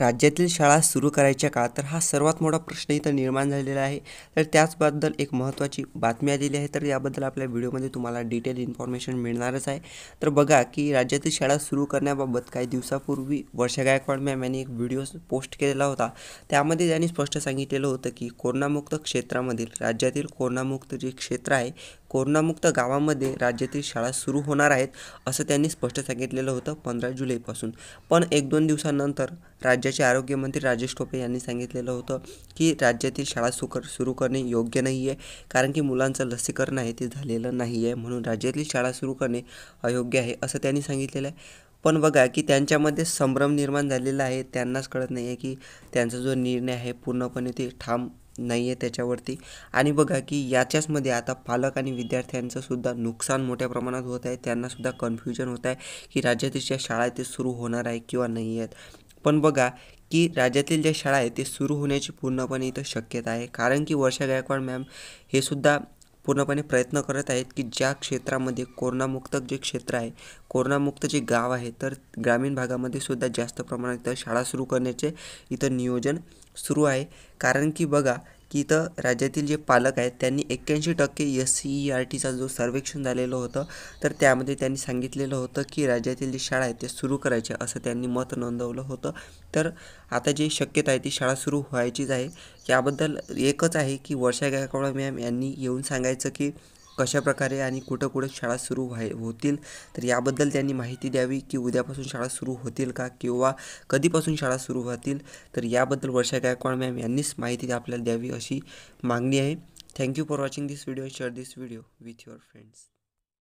राज्यातील शाळा सुरू करायच्या का तर हा सर्वात मोठा प्रश्न इथं निर्माण झालेला आहे तर त्याचबद्दल एक महत्त्वाची बातमी आलेली आहे तर याबद्दल आपल्या व्हिडिओमध्ये तुम्हाला डिटेल इन्फॉर्मेशन मिळणारच आहे तर बघा की राज्यातील शाळा सुरू करण्याबाबत काही दिवसापूर्वी वर्षा गायकवाड मॅम यांनी एक व्हिडिओ पोस्ट केलेला होता त्यामध्ये त्यांनी स्पष्ट सांगितलेलं होतं की कोरोनामुक्त क्षेत्रामधील राज्यातील कोरोनामुक्त जे क्षेत्र आहे कोरोनामुक्त गावामध्ये राज्यातील शाळा सुरू होणार आहेत असं त्यांनी स्पष्ट सांगितलेलं होतं पंधरा जुलैपासून पण एक दोन दिवसानंतर राज्य राज्याचे आरोग्यमंत्री राजेश टोपे यांनी सांगितलेलं होतं की राज्यातील शाळा सुकर सुरू करणे योग्य नाही आहे कारण की मुलांचं लसीकरण आहे ते झालेलं नाही आहे म्हणून राज्यातील शाळा सुरू करणे अयोग्य आहे असं त्यांनी सांगितलेलं आहे पण बघा की त्यांच्यामध्ये संभ्रम निर्माण झालेला आहे त्यांनाच कळत नाही आहे की त्यांचा जो निर्णय आहे पूर्णपणे ते ठाम नाही आहे त्याच्यावरती आणि बघा की याच्याचमध्ये आता पालक आणि विद्यार्थ्यांचंसुद्धा नुकसान मोठ्या प्रमाणात होत आहे त्यांनासुद्धा कन्फ्युजन होत आहे की राज्यातील ज्या शाळा ते सुरू होणार आहे किंवा नाही आहेत पण बघा की राज्यातील ज्या शाळा आहेत ते सुरू होण्याची पूर्णपणे इथं शक्यता आहे कारण की वर्षा गायकवाड मॅम हे सुद्धा पूर्णपणे प्रयत्न करत आहेत की ज्या क्षेत्रामध्ये कोरोनामुक्त जे क्षेत्र आहे कोरोनामुक्त जे गाव आहे तर ग्रामीण भागामध्ये सुद्धा जास्त प्रमाणात इथं शाळा सुरू करण्याचे इथं नियोजन सुरू आहे कारण की बघा की इथं राज्यातील जे पालक आहेत त्यांनी एक्क्याऐंशी टक्के एस सी ई आर टीचा जो सर्वेक्षण झालेलं होतं तर त्यामध्ये त्यांनी सांगितलेलं होतं की राज्यातील जे शाळा आहेत ते सुरू करायचे असं त्यांनी मत नोंदवलं होतं तर आता जी शक्यता आहे ती शाळा सुरू व्हायचीच आहे याबद्दल एकच आहे की वर्षा गायकवाड मॅम यांनी येऊन सांगायचं की कशा प्रकारे आणि कुठं कुठं शाळा सुरू व्हाय होतील तर याबद्दल त्यांनी माहिती द्यावी की उद्यापासून शाळा सुरू होतील का किंवा कधीपासून शाळा सुरू होतील तर याबद्दल वर्षा गायकवाड मॅम यांनीच माहिती आपल्याला द्यावी अशी मागणी आहे thank you for watching this video share this video with your friends